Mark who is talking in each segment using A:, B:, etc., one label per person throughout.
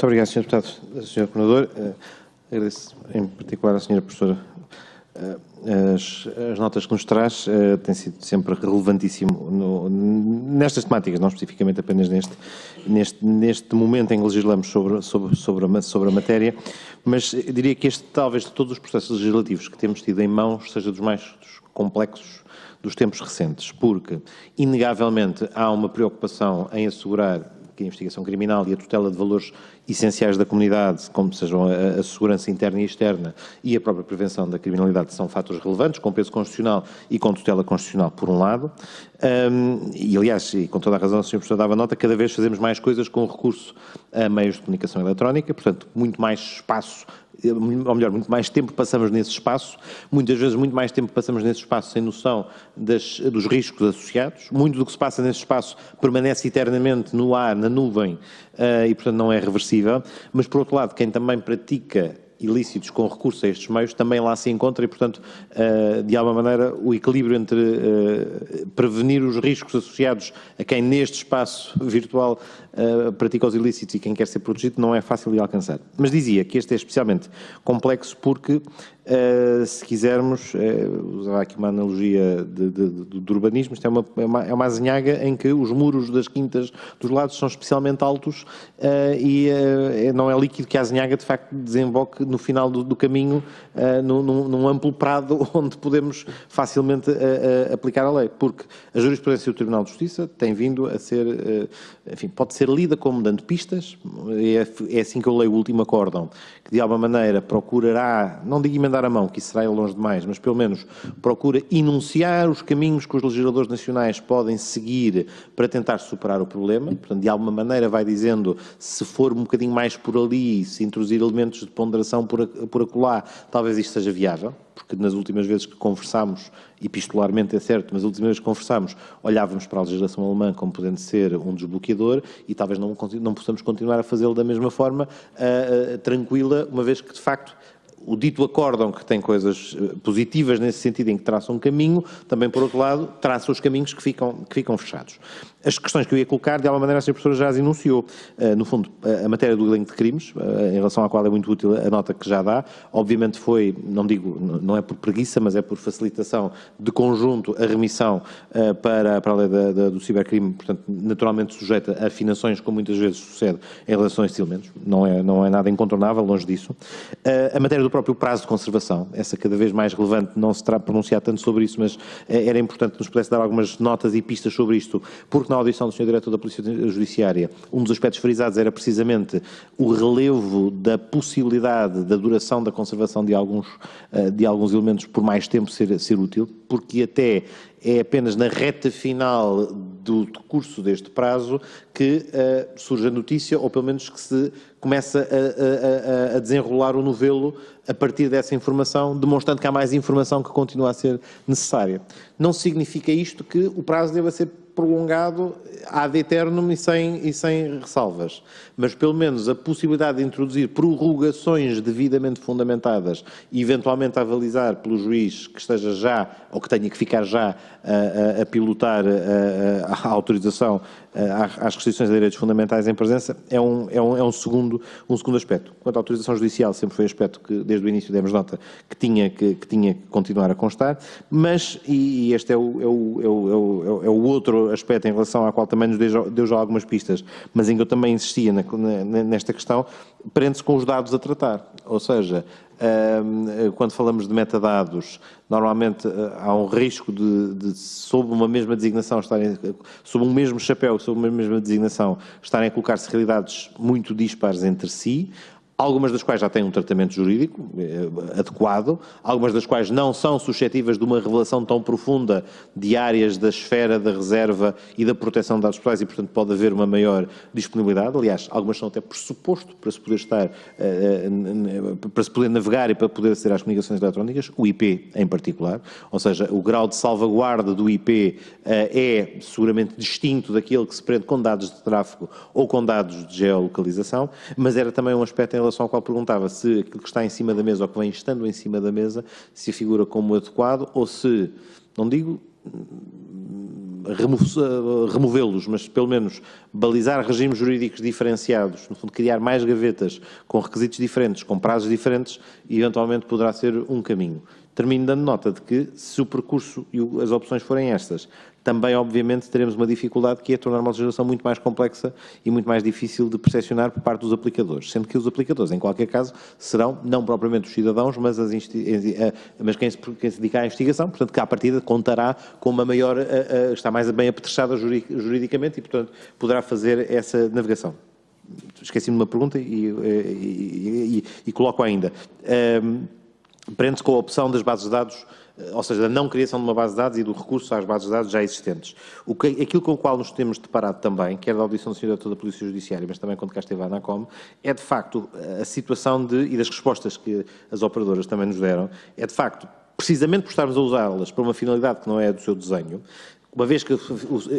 A: Muito obrigado, Sr. Deputado, eh, Sr. Coordenador. Uh, eh, agradeço em particular à Sra. Professora uh, as, as, notas que nos traz. Uh, tem sido sempre relevantíssimo no, nestas temáticas, não especificamente apenas neste, neste, neste momento em que legislamos sobre, sobre, sobre, a, sobre a matéria, mas diria que este, talvez, de todos os processos legislativos que temos tido em mãos, seja dos mais complexos dos tempos recentes, porque, inegavelmente, há uma preocupação em assegurar que a investigação criminal e a tutela de valores essenciais da comunidade, como sejam a, a segurança interna e externa e a própria prevenção da criminalidade, são fatores relevantes, com peso constitucional e com tutela constitucional, por um lado. Um, e, aliás, e com toda a razão, o Sr. Professor dava nota, cada vez fazemos mais coisas com recurso a meios de comunicação eletrónica, portanto, muito mais espaço eh, ou melhor, muito mais tempo passamos nesse espaço, muitas vezes muito mais tempo passamos nesse espaço sem noção das, dos riscos associados, muito do que se passa nesse espaço permanece eternamente no ar, na nuvem, eh, e portanto não é reversível, mas por outro lado, quem também pratica ilícitos com recurso a estes meios também lá se encontra e, portanto, eh, de alguma maneira, o equilíbrio entre eh, prevenir os riscos associados a quem neste espaço virtual eh, pratica os ilícitos e quem quer ser protegido não é fácil de alcançar. Mas dizia que este é especialmente complexo porque Uh, se quisermos, uh, eh, usar aqui uma analogia de, de, de, de urbanismo, isto é uma, é, uma, é uma azinhaga em que os muros das quintas dos lados são especialmente altos uh, e é, não é líquido que a azinhaga de facto desemboque no final do, do caminho num, num, amplo prado onde podemos facilmente aplicar a lei, porque a jurisprudência do Tribunal de Justiça tem vindo a ser, enfim, pode ser lida como dando pistas, é, é assim que eu leio o último acórdão, que de alguma maneira procurará, não digo emendar dar a mão, que isso será longe demais, mas pelo menos procura enunciar os caminhos que os legisladores nacionais podem seguir para tentar superar o problema. Portanto, de alguma maneira vai dizendo, se for um bocadinho mais por ali, se introduzir elementos de ponderação por, por acolá, talvez isto seja viável porque nas últimas vezes que conversámos, epistolarmente é certo, mas nas últimas vezes que conversámos, olhávamos para a legislação alemã como podendo ser um desbloqueador e talvez não, não possamos continuar a fazê-lo da mesma forma uh, uh, tranquila, uma vez que, de facto, o dito acórdão, que tem coisas eh, positivas nesse sentido, em que traça um caminho, também, por outro lado, traça os caminhos que ficam, que ficam fechados. As questões que eu ia colocar, de alguma maneira, a Sra. Professora já as enunciou. Eh, no fundo, a matéria do elenco de crimes, eh, em relação à qual é muito útil a nota que já dá, obviamente foi, não digo, não é por preguiça, mas é por facilitação de conjunto a remissão para, para a lei da, da, do cibercrime, portanto, naturalmente sujeita a afinações, como muitas vezes sucede em relação a estes elementos. Não é, não é nada incontornável, longe disso. a matéria do do próprio prazo de conservação, essa cada vez mais relevante, não se terá pronunciado tanto sobre isso, mas eh, era importante que nos pudesse dar algumas notas e pistas sobre isto, porque na audição do Sr. Diretor da Polícia Judiciária, um dos aspectos frisados era precisamente o relevo da possibilidade da duração da conservação de alguns, eh, de alguns elementos por mais tempo ser, ser útil, porque até é apenas na reta final do curso deste prazo que uh, surge a notícia, ou pelo menos que se começa a, a, a, desenrolar o novelo a partir dessa informação, demonstrando que há mais informação que continua a ser necessária. Não significa isto que o prazo deva ser prolongado ad eternum e sem, e sem ressalvas, mas pelo menos a possibilidade de introduzir prorrogações devidamente fundamentadas e eventualmente avalizar pelo juiz que esteja já ou que tenha que ficar já a, a pilotar a, a autorização às eh, restrições a direitos fundamentais em presença, é um, é um, é um, segundo, um segundo aspecto. Quanto à autorização judicial, sempre foi aspecto que, desde o início, demos nota que tinha que, que tinha que continuar a constar, mas, e, este é, é, é o, é, o, é, o, é, o, outro aspecto em relação ao qual também nos deu, deu já algumas pistas, mas em que eu também insistia na, na, nesta questão, prende-se com os dados a tratar. Ou seja, Ehm, eh, quando falamos de metadados, normalmente eh, há um risco de, de sob uma mesma designação, estarem, eh, sob um mesmo chapéu, sob uma mesma designação, estarem a colocar-se realidades muito dispares entre si, algumas das quais já têm um tratamento jurídico eh, adequado, algumas das quais não são suscetíveis de uma revelação tão profunda de áreas da esfera da reserva e da proteção de dados pessoais e, portanto, pode haver uma maior disponibilidade. Aliás, algumas são até pressuposto para se poder estar, eh, eh, para se poder navegar e para poder aceder às comunicações eletrónicas, o IP em particular, ou seja, o grau de salvaguarda do IP é seguramente distinto daquele que se prende com dados de tráfego ou com dados de geolocalização, mas era também um aspecto em relação ao qual perguntava se aquilo que está em cima da mesa ou que vem estando em cima da mesa se figura como adequado ou se, não digo hum, eh, removê-los, mas pelo menos balizar regimes jurídicos diferenciados, no fundo criar mais gavetas com requisitos diferentes, com prazos diferentes, eventualmente poderá ser um caminho. Termino dando nota de que, se o percurso e as opções forem estas, também, obviamente, teremos uma dificuldade que é tornar uma legislação muito mais complexa e muito mais difícil de percepcionar por parte dos aplicadores. Sendo que os aplicadores, em qualquer caso, serão não propriamente os cidadãos, mas, as eh, eh, mas quem, se, quem se dedicar à investigação, portanto, que à partida contará com uma maior, a, eh, a, está mais bem apetrechada juridicamente e, portanto, poderá fazer essa navegação esqueci-me de uma pergunta e, e, e, e coloco ainda. Um, prende-se com a opção das bases de dados, eh, ou seja, da não criação de uma base de dados e do recurso às bases de dados já existentes. O que, aquilo com o qual nos temos deparado também, quer da audição do Sr. Diretor da Polícia Judiciária, mas também quando cá esteve a ANACOM, é de facto eh, a situação de, e das respostas que as operadoras também nos deram, é de facto, precisamente por estarmos a usá-las para uma finalidade que não é a do seu desenho, uma vez que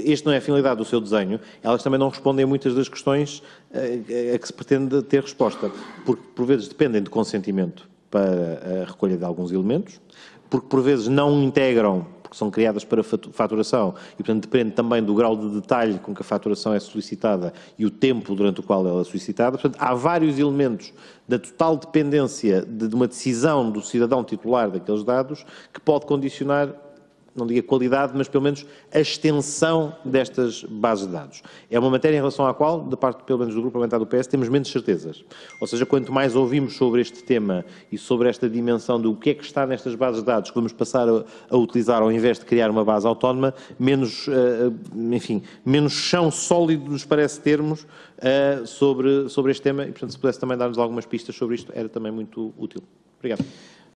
A: este não é a finalidade do seu desenho, elas também não respondem a muitas das questões eh, a que se pretende ter resposta, porque por vezes dependem de consentimento para a recolha de alguns elementos, porque por vezes não integram, porque são criadas para faturação e, portanto, depende também do grau de detalhe com que a faturação é solicitada e o tempo durante o qual ela é solicitada. Portanto, há vários elementos da total dependência de uma decisão do cidadão titular daqueles dados que pode condicionar não digo a qualidade, mas pelo menos a extensão destas bases de dados. É uma matéria em relação à qual, da parte pelo menos do Grupo Parlamentar do PS, temos menos certezas. Ou seja, quanto mais ouvimos sobre este tema e sobre esta dimensão do que é que está nestas bases de dados que vamos passar a, a utilizar ao invés de criar uma base autónoma, menos, eh, enfim, menos chão sólido nos parece termos eh, sobre, sobre este tema e, portanto, se pudesse também dar-nos algumas pistas sobre isto, era também muito útil. Obrigado.